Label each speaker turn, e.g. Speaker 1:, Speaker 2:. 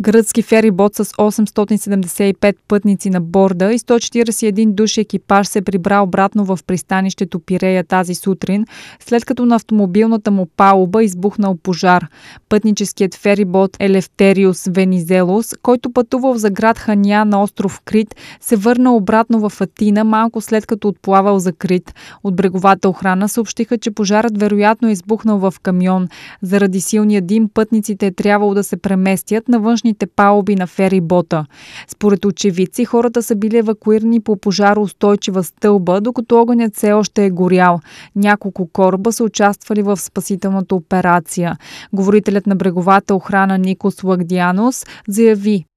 Speaker 1: Гръцки ферибот с 875 пътници на борда и 141 души екипаж се прибра обратно в пристанището Пирея тази сутрин, след като на автомобилната му палуба избухнал пожар. Пътническият ферибот Елефтериус Венизелос, който пътувал за град Хания на остров Крит, се върна обратно в Атина малко след като отплавал за Крит. От бреговата охрана съобщиха, че пожарът вероятно е избухнал в камион. Заради силния дим пътниците е трябвало да се преместят на външ въздушните палуби на ферибота. Според очевидци, хората са били евакуирани по пожароустойчива стълба, докато огънят все още е горял. Няколко кораба са участвали в спасителната операция. Говорителят на бреговата охрана Никос Лагдианос заяви,